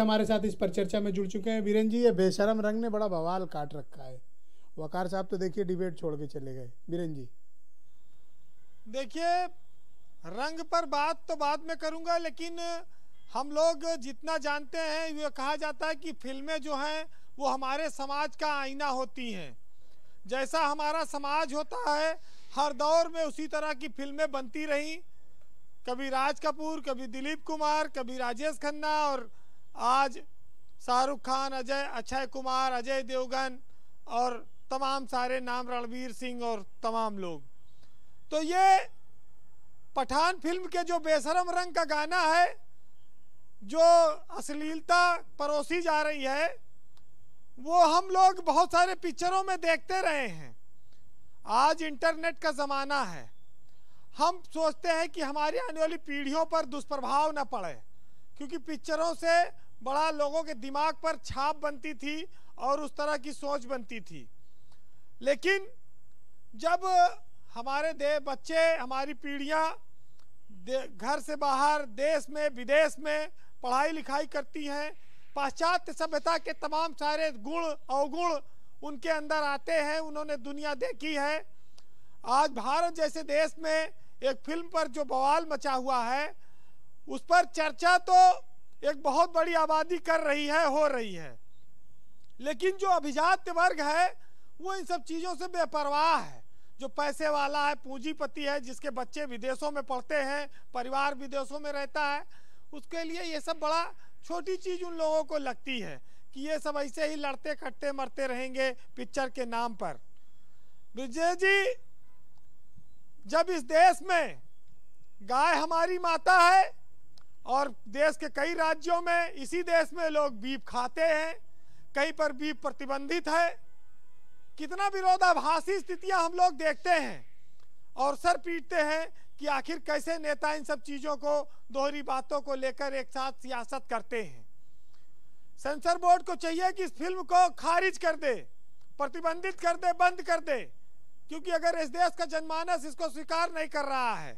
हमारे साथ इस पर चर्चा में जुड़ चुके हैं वीरेन जी ये बेशरम रंग ने बड़ा बवाल काट रखा है वकार साहब तो देखिए डिबेट छोड़ के चले गए वीरेन जी देखिए रंग पर बात तो बाद में करूंगा लेकिन हम लोग जितना जानते हैं ये कहा जाता है कि फिल्में जो हैं वो हमारे समाज का आईना होती हैं जैसा हमारा समाज होता है हर दौर में उसी तरह की फिल्में बनती रहीं कभी राज कपूर कभी दिलीप कुमार कभी राजेश खन्ना और आज शाहरुख खान अजय अक्षय कुमार अजय देवगन और तमाम सारे नाम रणवीर सिंह और तमाम लोग तो ये पठान फिल्म के जो बेशरम रंग का गाना है जो अश्लीलता परोसी जा रही है वो हम लोग बहुत सारे पिक्चरों में देखते रहे हैं आज इंटरनेट का ज़माना है हम सोचते हैं कि हमारी आने वाली पीढ़ियों पर दुष्प्रभाव न पड़े क्योंकि पिक्चरों से बड़ा लोगों के दिमाग पर छाप बनती थी और उस तरह की सोच बनती थी लेकिन जब हमारे दे बच्चे हमारी पीढ़ियाँ घर से बाहर देश में विदेश में पढ़ाई लिखाई करती हैं पाश्चात्य सभ्यता के तमाम सारे गुण अवगुण उनके अंदर आते हैं उन्होंने दुनिया देखी है आज भारत जैसे देश में एक फिल्म पर जो बवाल मचा हुआ है उस पर चर्चा तो एक बहुत बड़ी आबादी कर रही है हो रही है लेकिन जो अभिजात वर्ग है वो इन सब चीज़ों से बेपरवाह है जो पैसे वाला है पूंजीपति है जिसके बच्चे विदेशों में पढ़ते हैं परिवार विदेशों में रहता है उसके लिए ये सब बड़ा छोटी चीज़ उन लोगों को लगती है कि ये सब ऐसे ही लड़ते कटते मरते रहेंगे पिक्चर के नाम पर विजय जी जब इस देश में गाय हमारी माता है और देश के कई राज्यों में इसी देश में लोग बीप खाते हैं कहीं पर बीप प्रतिबंधित है कितना विरोधाभासी स्थितियां हम लोग देखते हैं और सर पीटते हैं कि आखिर कैसे नेता इन सब चीज़ों को दोहरी बातों को लेकर एक साथ सियासत करते हैं सेंसर बोर्ड को चाहिए कि इस फिल्म को खारिज कर दे प्रतिबंधित कर दे बंद कर दे क्योंकि अगर इस देश का जनमानस इसको स्वीकार नहीं कर रहा है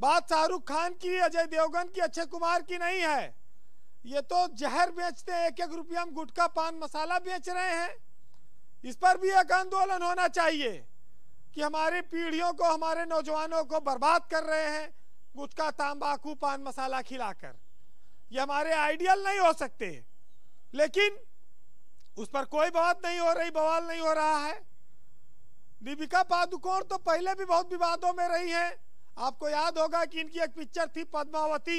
बात शाहरुख खान की अजय देवगन की अक्षय कुमार की नहीं है ये तो जहर बेचते हैं एक एक रुपया हम गुटखा पान मसाला बेच रहे हैं इस पर भी एक आंदोलन होना चाहिए कि हमारी पीढ़ियों को हमारे नौजवानों को बर्बाद कर रहे हैं गुटखा तांबाकू पान मसाला खिलाकर ये हमारे आइडियल नहीं हो सकते लेकिन उस पर कोई बात नहीं हो रही बवाल नहीं हो रहा है दीपिका पादुकोण तो पहले भी बहुत विवादों में रही हैं आपको याद होगा कि इनकी एक पिक्चर थी पद्मावती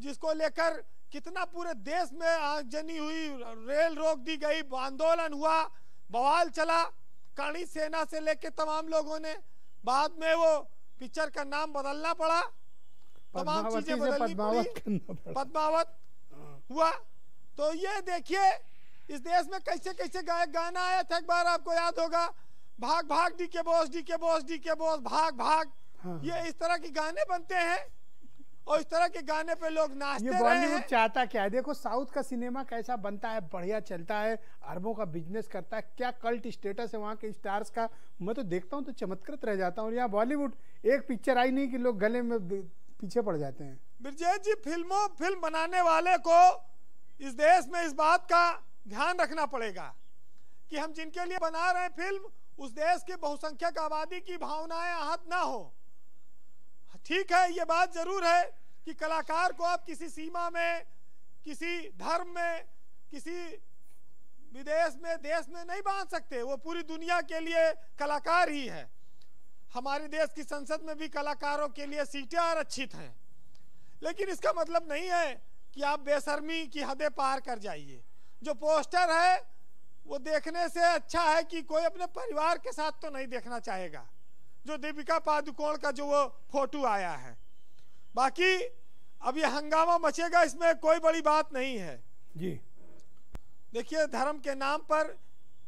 जिसको लेकर कितना पूरे देश में आगजनी हुई रेल रोक दी गई आंदोलन हुआ बवाल चला कणी सेना से लेकर तमाम लोगों ने बाद में वो पिक्चर का नाम बदलना पड़ा तमाम चीजें बदलनी पड़ी पद्मावत हुआ तो ये देखिए इस देश में कैसे कैसे गायक गाना आया था एक बार आपको याद होगा भाग भाग डी के बोस डी के बोस डी के बोस भाग भाग हाँ। ये इस तरह के गाने बनते हैं और इस तरह के गाने पे लोग नाचते ये बॉलीवुड चाहता क्या है देखो साउथ का सिनेमा कैसा बनता है बढ़िया चलता है अरबों का बिजनेस करता है क्या कल्ट स्टेटस है वहाँ के स्टार्स का मैं तो देखता हूँ तो चमत्कृत रह जाता हूँ यहाँ बॉलीवुड एक पिक्चर आई नहीं कि लोग गले में पीछे पड़ जाते हैं ब्रजेश जी फिल्मों फिल्म बनाने वाले को इस देश में इस बात का ध्यान रखना पड़ेगा कि हम जिनके लिए बना रहे हैं फिल्म उस देश की बहुसंख्यक आबादी की भावनाएं आहत ना हो ठीक है ये बात जरूर है कि कलाकार को आप किसी सीमा में किसी धर्म में किसी विदेश में देश में नहीं बांध सकते वो पूरी दुनिया के लिए कलाकार ही है हमारे देश की संसद में भी कलाकारों के लिए सीटें आरक्षित हैं लेकिन इसका मतलब नहीं है कि आप बेशर्मी की हदें पार कर जाइए जो पोस्टर है वो देखने से अच्छा है कि कोई अपने परिवार के साथ तो नहीं देखना चाहेगा जो दीपिका पादुकोण का जो वो फोटो आया है बाकी अब ये हंगामा मचेगा इसमें कोई बड़ी बात नहीं है जी देखिए धर्म के नाम पर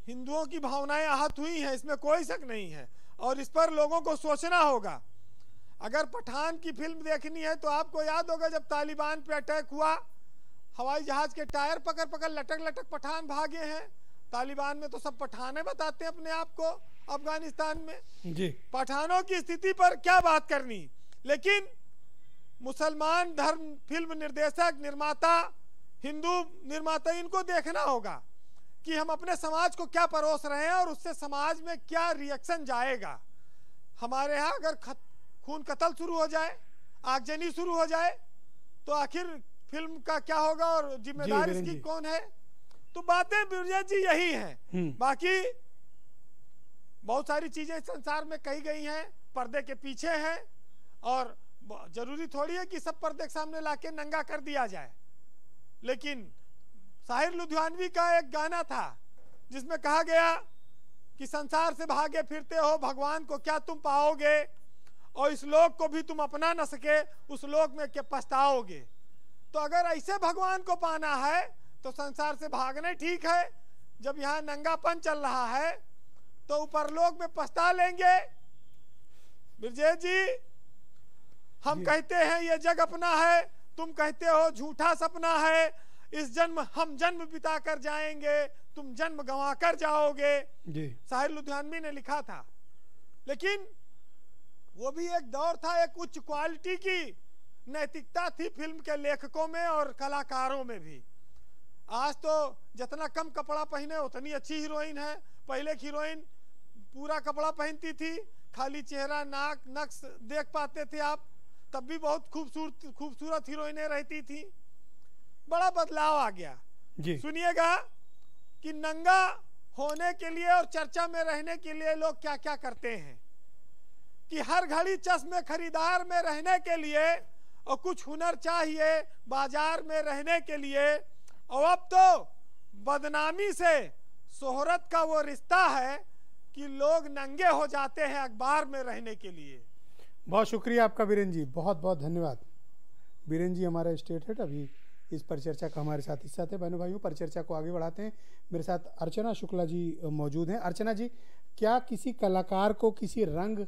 हिंदुओं की भावनाएं आहत हुई हैं इसमें कोई शक नहीं है और इस पर लोगों को सोचना होगा अगर पठान की फिल्म देखनी है तो आपको याद होगा जब तालिबान पे अटैक हुआ हवाई जहाज के टायर पकड़ पकड़ लटक लटक पठान भागे हैं तालिबान में तो सब पठाने बताते हैं अपने आप को अफगानिस्तान में जी पठानों की स्थिति पर क्या बात करनी लेकिन मुसलमान धर्म फिल्म निर्देशक निर्माता हिंदू निर्माता इनको देखना होगा कि हम अपने समाज को क्या परोस रहे हैं और उससे समाज में क्या रिएक्शन जाएगा हमारे यहाँ अगर खून कतल शुरू हो जाए आगजनी शुरू हो जाए तो आखिर फिल्म का क्या होगा और जिम्मेदारी इसकी कौन है तो बातें बिरजा जी यही हैं हम्म। बाकी बहुत सारी चीज़ें संसार में कही गई हैं पर्दे के पीछे हैं और जरूरी थोड़ी है कि सब पर्दे के सामने लाके नंगा कर दिया जाए लेकिन साहिर लुधियानवी का एक गाना था जिसमें कहा गया कि संसार से भागे फिरते हो भगवान को क्या तुम पाओगे और इस लोक को भी तुम अपना न सके उस लोक में क्या पछताओगे तो अगर ऐसे भगवान को पाना है तो संसार से भागना ठीक है जब यहाँ नंगापन चल रहा है तो लोग में पछता लेंगे ब्रजेश जी हम कहते हैं ये जग अपना है तुम कहते हो झूठा सपना है इस जन्म हम जन्म बिता कर जाएंगे तुम जन्म गंवा कर जाओगे साहिर लुधियानवी ने लिखा था लेकिन वो भी एक दौर था एक उच्च क्वालिटी की नैतिकता थी फिल्म के लेखकों में और कलाकारों में भी आज तो जितना कम कपड़ा पहने उतनी अच्छी हीरोइन है पहले की हीरोइन पूरा कपड़ा पहनती थी खाली चेहरा नाक नक्श देख पाते थे आप तब भी बहुत खूबसूरत खूबसूरत हीरोइने रहती थी बड़ा बदलाव आ गया जी सुनिएगा कि नंगा होने के लिए और चर्चा में रहने के लिए लोग क्या क्या करते हैं कि हर घड़ी चश्मे खरीदार में रहने के लिए और कुछ हुनर चाहिए बाजार में रहने के लिए और अब तो बदनामी से शोहरत का वो रिश्ता है कि लोग नंगे हो जाते हैं अखबार में रहने के लिए बहुत शुक्रिया आपका बीरेन जी बहुत बहुत धन्यवाद बीरेन जी हमारा स्टेट हेड अभी इस परिचर्चा का हमारे साथ हिस्सा थे बहनों भाइयों परिचर्चा को आगे बढ़ाते हैं मेरे साथ अर्चना शुक्ला जी मौजूद हैं अर्चना जी क्या किसी कलाकार को किसी रंग